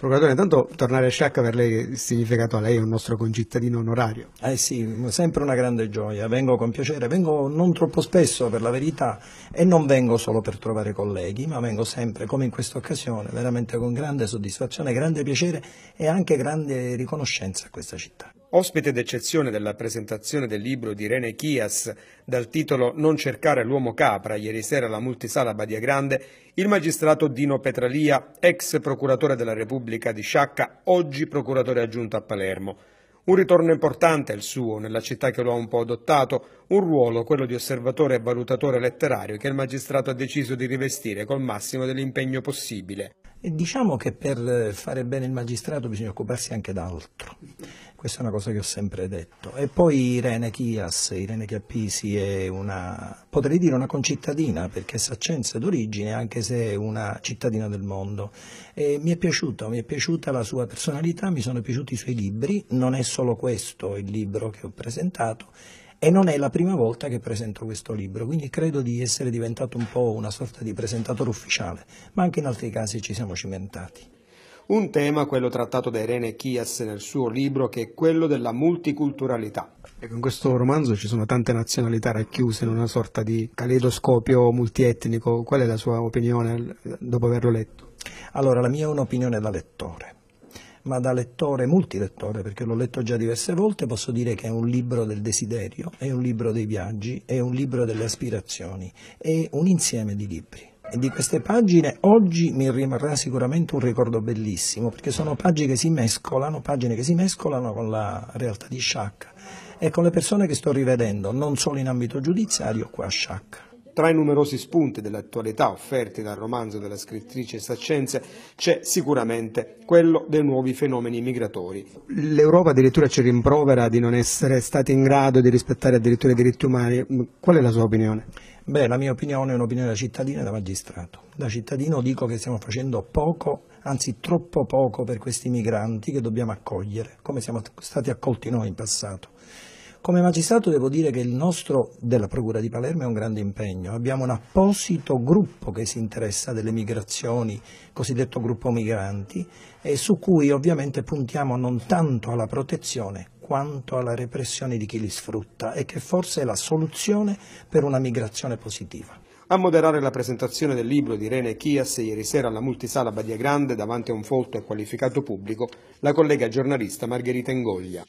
Procuratore, intanto tornare a Sciacca per lei significato a lei è un nostro concittadino onorario. Eh sì, sempre una grande gioia, vengo con piacere, vengo non troppo spesso per la verità e non vengo solo per trovare colleghi, ma vengo sempre, come in questa occasione, veramente con grande soddisfazione, grande piacere e anche grande riconoscenza a questa città. Ospite d'eccezione della presentazione del libro di Rene Chias dal titolo Non cercare l'uomo capra ieri sera alla multisala Badia Grande, il magistrato Dino Petralia, ex procuratore della Repubblica di Sciacca, oggi procuratore aggiunto a Palermo. Un ritorno importante è il suo, nella città che lo ha un po' adottato, un ruolo, quello di osservatore e valutatore letterario, che il magistrato ha deciso di rivestire col massimo dell'impegno possibile diciamo che per fare bene il magistrato bisogna occuparsi anche d'altro. Questa è una cosa che ho sempre detto. E poi Irene Chias, Irene Chiappisi è una, potrei dire una concittadina, perché è saccenza d'origine, anche se è una cittadina del mondo. E mi è piaciuta, mi è piaciuta la sua personalità, mi sono piaciuti i suoi libri, non è solo questo il libro che ho presentato, e non è la prima volta che presento questo libro, quindi credo di essere diventato un po' una sorta di presentatore ufficiale, ma anche in altri casi ci siamo cimentati. Un tema, quello trattato da Irene Chias nel suo libro, che è quello della multiculturalità. Ecco, in questo romanzo ci sono tante nazionalità racchiuse in una sorta di caleidoscopio multietnico. Qual è la sua opinione dopo averlo letto? Allora, la mia è un'opinione da lettore ma da lettore, multilettore, perché l'ho letto già diverse volte, posso dire che è un libro del desiderio, è un libro dei viaggi, è un libro delle aspirazioni, è un insieme di libri. E di queste pagine oggi mi rimarrà sicuramente un ricordo bellissimo, perché sono pagine che si mescolano, pagine che si mescolano con la realtà di Sciacca e con le persone che sto rivedendo, non solo in ambito giudiziario, qua a Sciacca. Tra i numerosi spunti dell'attualità offerti dal romanzo della scrittrice Saccenze c'è sicuramente quello dei nuovi fenomeni migratori. L'Europa addirittura ci rimprovera di non essere stati in grado di rispettare addirittura i diritti umani. Qual è la sua opinione? Beh, la mia opinione è un'opinione da cittadino e da magistrato. Da cittadino dico che stiamo facendo poco, anzi troppo poco per questi migranti che dobbiamo accogliere, come siamo stati accolti noi in passato. Come magistrato devo dire che il nostro della Procura di Palermo è un grande impegno, abbiamo un apposito gruppo che si interessa delle migrazioni, cosiddetto gruppo migranti, e su cui ovviamente puntiamo non tanto alla protezione quanto alla repressione di chi li sfrutta e che forse è la soluzione per una migrazione positiva. A moderare la presentazione del libro di Rene Chias ieri sera alla multisala Badia Grande davanti a un folto e qualificato pubblico, la collega giornalista Margherita Ingoglia.